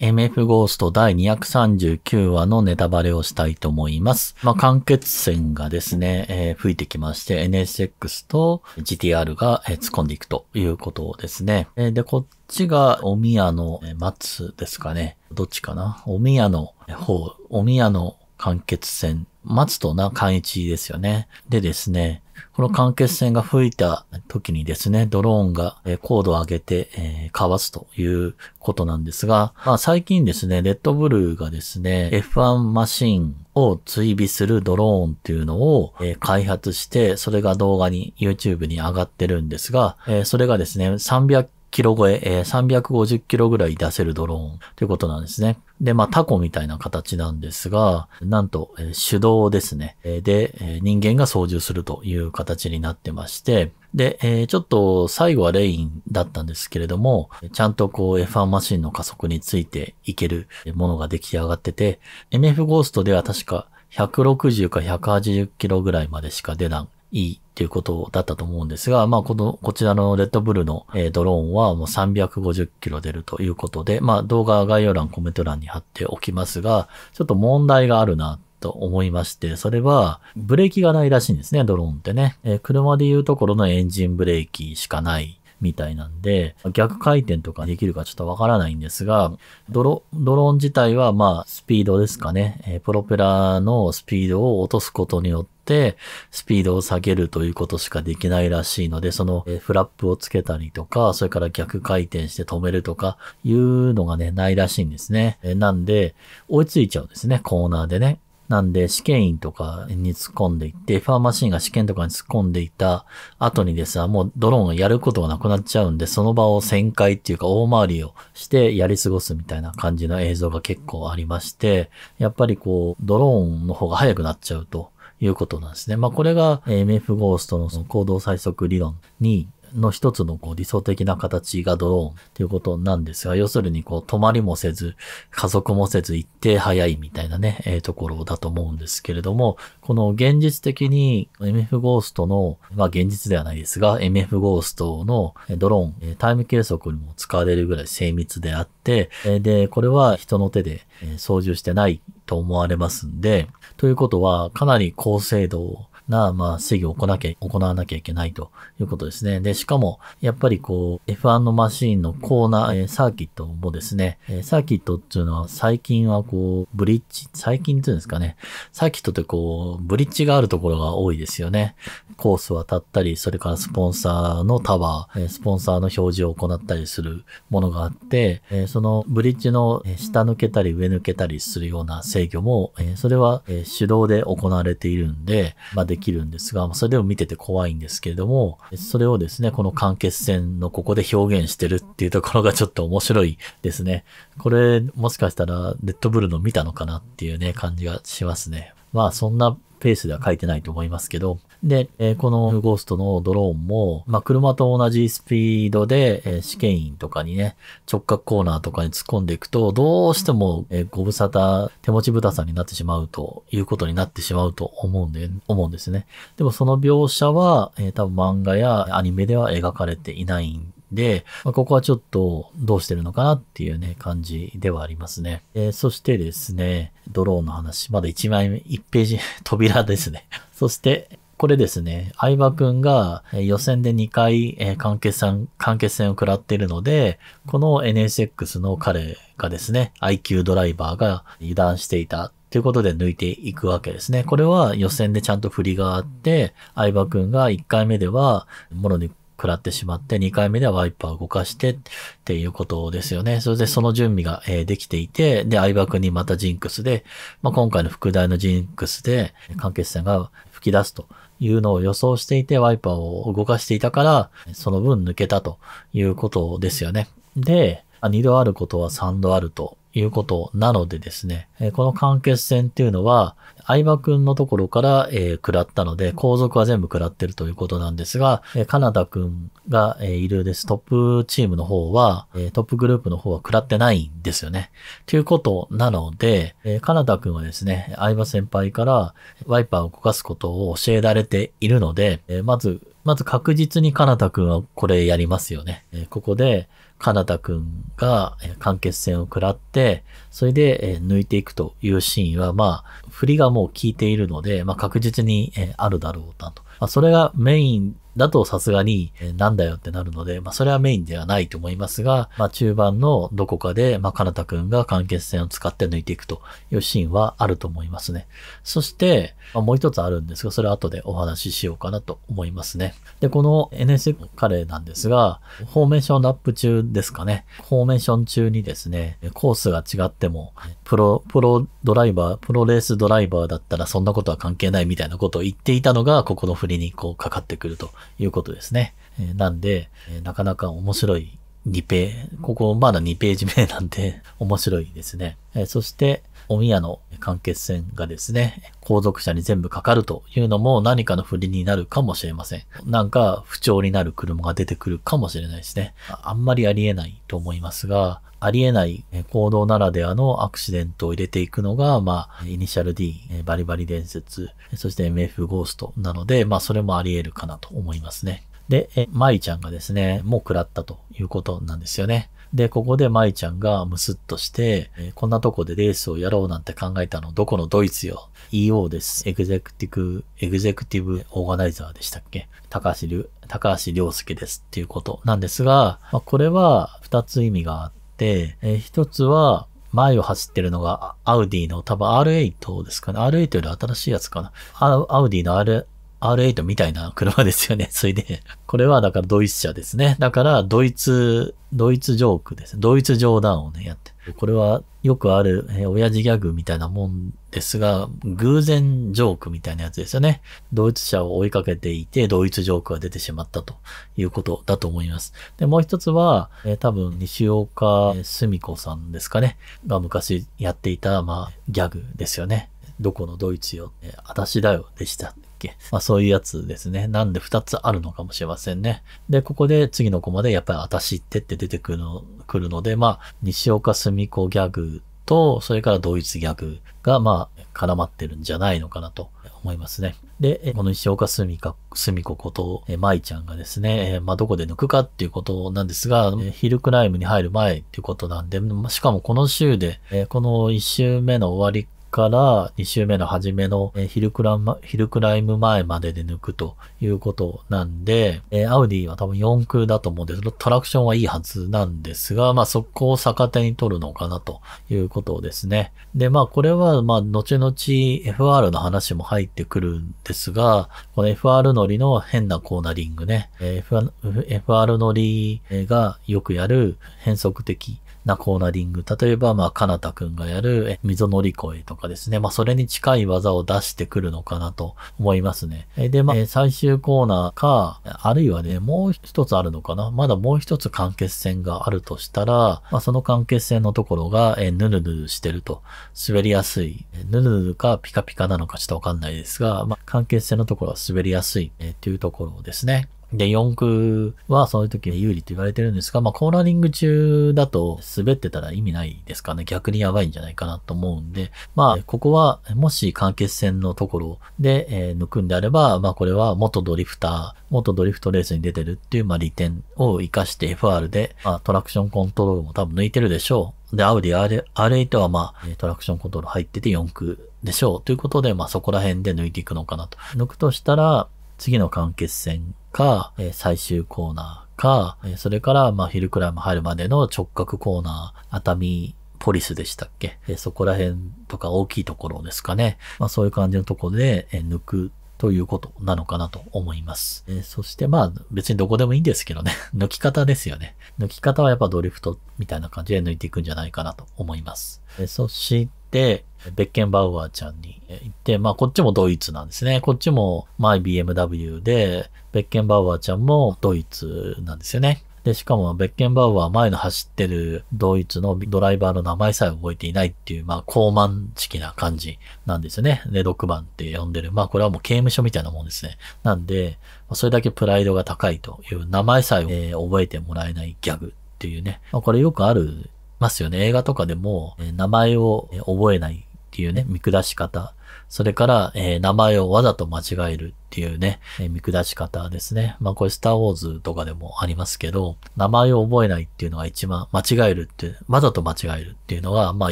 MF ゴースト第239話のネタバレをしたいと思います。まあ、間欠戦がですね、えー、吹いてきまして NSX と GTR が、えー、突っ込んでいくということですね。えー、で、こっちがお宮の松ですかね。どっちかなお宮の方、お宮の間欠戦。松とな、寛一ですよね。でですね、この間欠線が吹いた時にですね、ドローンが高度を上げて、えー、かわすということなんですが、まあ、最近ですね、レッドブルーがですね、F1 マシンを追尾するドローンっていうのを、えー、開発して、それが動画に、YouTube に上がってるんですが、えー、それがですね、300キロ超え、えー、350キロぐらい出せるドローンということなんですね。で、まあ、タコみたいな形なんですが、なんと、え手動ですね。で、人間が操縦するという形になってまして、で、えー、ちょっと最後はレインだったんですけれども、ちゃんとこう F1 マシンの加速についていけるものが出来上がってて、MF ゴーストでは確か160か180キロぐらいまでしか出ないっていうことだったと思うんですが、まあ、この、こちらのレッドブルの、えドローンはもう350キロ出るということで、まあ、動画概要欄、コメント欄に貼っておきますが、ちょっと問題があるな、と思いまして、それはブレーキがないらしいんですね、ドローンってね。えー、車でいうところのエンジンブレーキしかないみたいなんで、逆回転とかできるかちょっとわからないんですが、ドロ、ドローン自体はまあスピードですかね、えプロペラのスピードを落とすことによって、スピードを下げるということしかできないらしいので、そのフラップをつけたりとか、それから逆回転して止めるとか、いうのがね、ないらしいんですね。なんで、追いついちゃうんですね、コーナーでね。なんで、試験員とかに突っ込んでいって、ファーマシンが試験とかに突っ込んでいた後にですね、もうドローンをやることがなくなっちゃうんで、その場を旋回っていうか大回りをしてやり過ごすみたいな感じの映像が結構ありまして、やっぱりこう、ドローンの方が速くなっちゃうと。いうことなんですね。まあ、これが MF ゴーストのその行動最速理論にの一つのこう理想的な形がドローンっていうことなんですが、要するにこう止まりもせず、加速もせず一定早いみたいなね、えー、ところだと思うんですけれども、この現実的に MF ゴーストの、まあ現実ではないですが、MF ゴーストのドローン、タイム計測にも使われるぐらい精密であって、で、これは人の手で操縦してないと思われますんで、ということはかなり高精度をな、まあ、制御を行なきゃ、行わなきゃいけないということですね。で、しかも、やっぱりこう、F1 のマシンのコーナー、えー、サーキットもですね、えー、サーキットっていうのは最近はこう、ブリッジ、最近っていうんですかね、サーキットってこう、ブリッジがあるところが多いですよね。コースは立ったり、それからスポンサーのタワー、スポンサーの表示を行ったりするものがあって、そのブリッジの下抜けたり上抜けたりするような制御も、それは手動で行われているんで、まあでできるんですが、それでも見てて怖いんですけれども、それをですね、この間欠泉のここで表現してるっていうところがちょっと面白いですね。これ、もしかしたら、レッドブルの見たのかなっていうね、感じがしますね。まあ、そんなペースでは書いてないと思いますけど、で、えー、このゴーストのドローンも、まあ、車と同じスピードで、えー、試験員とかにね、直角コーナーとかに突っ込んでいくと、どうしても、えー、ご無沙汰、手持ちぶたさんになってしまうということになってしまうと思うんで、思うんですね。でもその描写は、えー、多分漫画やアニメでは描かれていないんで、まあ、ここはちょっとどうしてるのかなっていうね、感じではありますね。えー、そしてですね、ドローンの話、まだ1枚目、1ページ、扉ですね。そして、これですね、相葉くんが予選で2回、えー、関係戦、関係戦を食らっているので、この NSX の彼がですね、IQ ドライバーが油断していたということで抜いていくわけですね。これは予選でちゃんと振りがあって、相葉くんが1回目では、もろに食らってしまって、2回目ではワイパーを動かしてっていうことですよね。それでその準備が、えー、できていて、で、相葉君にまたジンクスで、まあ、今回の副題のジンクスで、間欠者が吹き出すというのを予想していて、ワイパーを動かしていたから、その分抜けたということですよね。で、2度あることは3度あるということなのでですね、この間欠戦っていうのは、相葉くんのところから、えー、らったので、後続は全部らってるということなんですが、えカナダくんが、えいるです。トップチームの方は、えトップグループの方はらってないんですよね。ということなので、えカナダくんはですね、相葉先輩からワイパーを動かすことを教えられているので、えまず、まず確実にカナダくんはこれやりますよね。えここで、カナダくんが間欠戦を食らって、それで抜いていくというシーンは、まあ、振りがもう効いているので、まあ確実にあるだろうなと。まあ、それがメインだとさすがに、なんだよってなるので、まあそれはメインではないと思いますが、まあ中盤のどこかで、まあかなたくんが間欠戦を使って抜いていくというシーンはあると思いますね。そして、まあ、もう一つあるんですが、それは後でお話ししようかなと思いますね。で、この NSF カレーなんですが、フォーメーションラップ中ですかね。フォーメーション中にですね、コースが違っても、プロ、プロドライバー、プロレースドライバーだったらそんなことは関係ないみたいなことを言っていたのが、ここの振りにこうかかってくるということですね。えなんで、えなかなか面白い2ページ、ここまだ2ページ目なんで面白いですね。えそして、お宮の間欠戦がですね、後続車に全部かかるというのも何かの不利になるかもしれません。なんか不調になる車が出てくるかもしれないですね。あんまりありえないと思いますが、ありえない行動ならではのアクシデントを入れていくのが、まあ、イニシャル D、バリバリ伝説、そして MF ゴーストなので、まあ、それもあり得るかなと思いますね。で、え、マリちゃんがですね、もう食らったということなんですよね。で、ここで舞ちゃんがムスッとして、こんなとこでレースをやろうなんて考えたのどこのドイツよ。EO です。エグゼクティブ、エグゼクティブオーガナイザーでしたっけ高橋り高橋良介ですっていうことなんですが、まあ、これは2つ意味があって、えー、1つは、前を走ってるのがアウディの多分 R8 ですかね。R8 より新しいやつかな。アウディの R R8 みたいな車ですよね。それで、これはだからドイツ車ですね。だからドイツ、ドイツジョークですドイツ冗談をね、やって。これはよくある、えー、親父ギャグみたいなもんですが、偶然ジョークみたいなやつですよね。ドイツ車を追いかけていて、ドイツジョークが出てしまったということだと思います。で、もう一つは、えー、多分西岡澄子さんですかね。が昔やっていた、まあ、ギャグですよね。どこのドイツよ、私だよ、でした。けまあそういうやつですね。なんで2つあるのかもしれませんね。で、ここで次のコマでやっぱり私ってって出てくるの、くるので、まあ、西岡澄子ギャグと、それからドイツギャグが、まあ、絡まってるんじゃないのかなと思いますね。で、この西岡す子か、子こと、え、舞ちゃんがですね、えまあ、どこで抜くかっていうことなんですが、えヒルクライムに入る前っていうことなんで、しかもこの週で、えこの1週目の終わりから2週目の初めのヒルクラヒルクライム前までで抜くということなんで、えアウディは多分4空だと思うんですけど、トラクションはいいはずなんですが、まあそこを逆手に取るのかなということですね。で、まあこれはまあ後々 FR の話も入ってくるんですが、この FR 乗りの変なコーナリングね、FR 乗りがよくやる変則的なコーナリング。例えば、まあ、かなたくんがやる、え、溝乗り越えとかですね。まあ、それに近い技を出してくるのかなと思いますね。で、まあ、最終コーナーか、あるいはね、もう一つあるのかな。まだもう一つ間欠戦があるとしたら、まあ、その間欠戦のところが、えぬるぬるしてると、滑りやすい。ぬるぬるかピカピカなのかちょっとわかんないですが、まあ、間欠戦のところは滑りやすい、えとっていうところですね。で、四駆はそういう時に有利って言われてるんですが、まあ、コーナリング中だと滑ってたら意味ないですかね。逆にやばいんじゃないかなと思うんで、まあ、ここは、もし間欠戦のところで、えー、抜くんであれば、まあ、これは元ドリフター、元ドリフトレースに出てるっていう、まあ、利点を活かして FR で、まあ、トラクションコントロールも多分抜いてるでしょう。で、アウディ R8 はまあ、トラクションコントロール入ってて四駆でしょう。ということで、まあ、そこら辺で抜いていくのかなと。抜くとしたら、次の間欠戦か、え最終コーナーか、えそれから、まあ、ヒルクライム入るまでの直角コーナー、熱海ポリスでしたっけ、えそこら辺とか大きいところですかね。まあ、そういう感じのところで、え抜くということなのかなと思います。えそしてまあ別にどこでもいいんですけどね。抜き方ですよね。抜き方はやっぱドリフトみたいな感じで抜いていくんじゃないかなと思います。えそして、ベッケンバウアーちゃんに行って、まあこっちもドイツなんですね。こっちも前 b m w で、ベッケンバウアーちゃんもドイツなんですよね。で、しかも、ベッケンバウアー前の走ってるドイツのドライバーの名前さえ覚えていないっていう、まあ、高慢式な感じなんですよね。で、6番って呼んでる。まあ、これはもう刑務所みたいなもんですね。なんで、それだけプライドが高いという名前さええー、覚えてもらえないギャグっていうね。まあ、これよくありますよね。映画とかでも、えー、名前を覚えないっていうね、見下し方。それから、えー、名前をわざと間違えるっていうね、えー、見下し方ですね。まあこれスターウォーズとかでもありますけど、名前を覚えないっていうのが一番、間違えるって、わざと間違えるっていうのが、まあ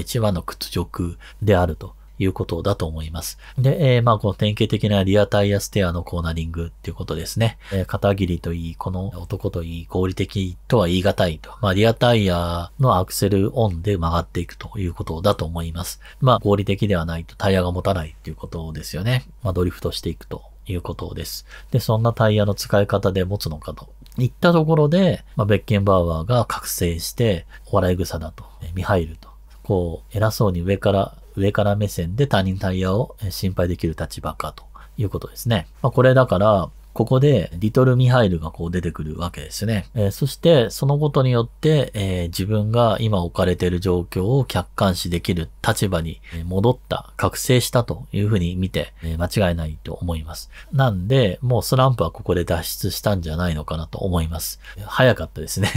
一番の屈辱であると。いうことだと思います。で、えー、まあ、この典型的なリアタイヤステアのコーナリングっていうことですね。えー、片切といい、この男といい、合理的とは言い難いと。まあ、リアタイヤのアクセルオンで曲がっていくということだと思います。まあ、合理的ではないとタイヤが持たないっていうことですよね。まあ、ドリフトしていくということです。で、そんなタイヤの使い方で持つのかといったところで、まあ、ベッケンバーワーが覚醒して、お笑い草だと、ミハイルと、こう、偉そうに上から上から目線で他人タイヤを心配できる立場かということですね。まあ、これだから、ここで、リトル・ミハイルがこう出てくるわけですね。えー、そして、そのことによって、えー、自分が今置かれている状況を客観視できる立場に戻った、覚醒したというふうに見て、えー、間違いないと思います。なんで、もうスランプはここで脱出したんじゃないのかなと思います。早かったですね。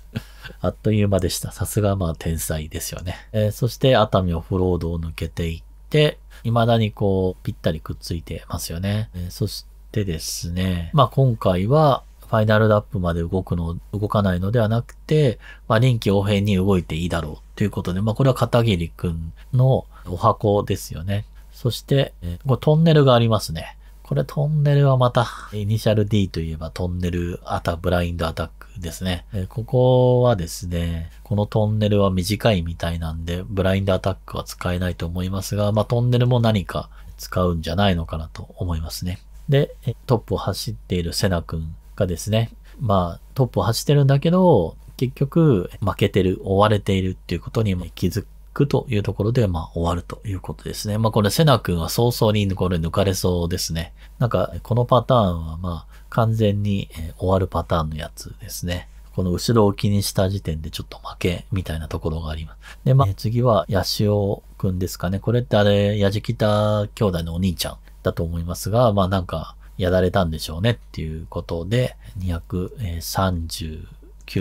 あっという間でした。さすがまあ天才ですよね。えそして、熱海オフロードを抜けていって、未だにこう、ぴったりくっついてますよね。えそして、ってですね、まあ今回はファイナルラップまで動くの、動かないのではなくて、まあ臨機応変に動いていいだろうということで、まあこれは片桐くんのお箱ですよね。そして、これトンネルがありますね。これトンネルはまた、イニシャル D といえばトンネルアタ、ブラインドアタックですね。ここはですね、このトンネルは短いみたいなんで、ブラインドアタックは使えないと思いますが、まあトンネルも何か使うんじゃないのかなと思いますね。で、トップを走っているセナ君がですね、まあ、トップを走ってるんだけど、結局、負けてる、追われているっていうことに気づくというところで、まあ、終わるということですね。まあ、これ、セナ君は早々にこれ抜かれそうですね。なんか、このパターンは、まあ、完全に終わるパターンのやつですね。この後ろを気にした時点でちょっと負けみたいなところがあります。で、まあ、次は、ヤシオくんですかね。これってあれ、ヤジキタ兄弟のお兄ちゃんだと思いますが、まあなんか、やられたんでしょうねっていうことで、239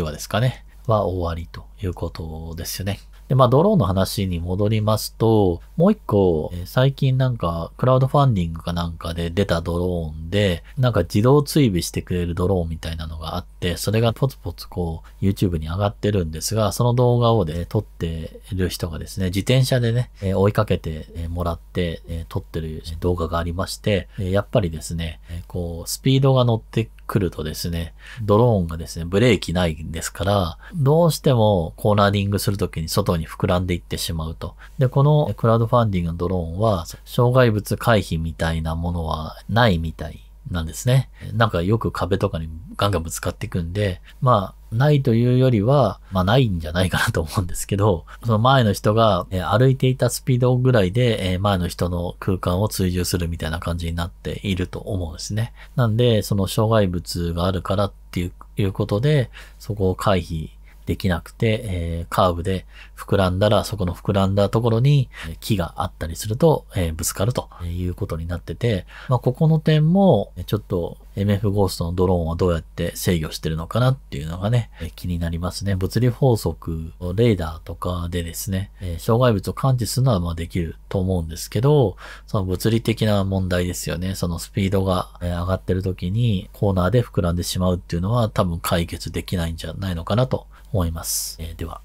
話ですかね、は終わりということですよね。で、まあ、ドローンの話に戻りますと、もう一個、最近なんか、クラウドファンディングかなんかで出たドローンで、なんか自動追尾してくれるドローンみたいなのがあって、それがポツポツこう、YouTube に上がってるんですが、その動画をで、ね、撮ってる人がですね、自転車でね、追いかけてもらって、撮ってる動画がありまして、やっぱりですね、こう、スピードが乗って来るとですね、ドローンがですね、ブレーキないんですから、どうしてもコーナーリングするときに外に膨らんでいってしまうと。で、このクラウドファンディングのドローンは、障害物回避みたいなものはないみたいなんですね。なんかよく壁とかにガンガンぶつかっていくんで、まあ、ないというよりは、まあないんじゃないかなと思うんですけど、その前の人が、え歩いていたスピードぐらいで、え前の人の空間を追従するみたいな感じになっていると思うんですね。なんで、その障害物があるからっていうことで、そこを回避できなくて、えー、カーブで膨らんだら、そこの膨らんだところに木があったりすると、えー、ぶつかるということになってて、まあ、ここの点も、ちょっと MF ゴーストのドローンはどうやって制御してるのかなっていうのがね、気になりますね。物理法則、レーダーとかでですね、えー、障害物を感知するのはまあできると思うんですけど、その物理的な問題ですよね。そのスピードが上がってる時にコーナーで膨らんでしまうっていうのは多分解決できないんじゃないのかなと思います。えー、では。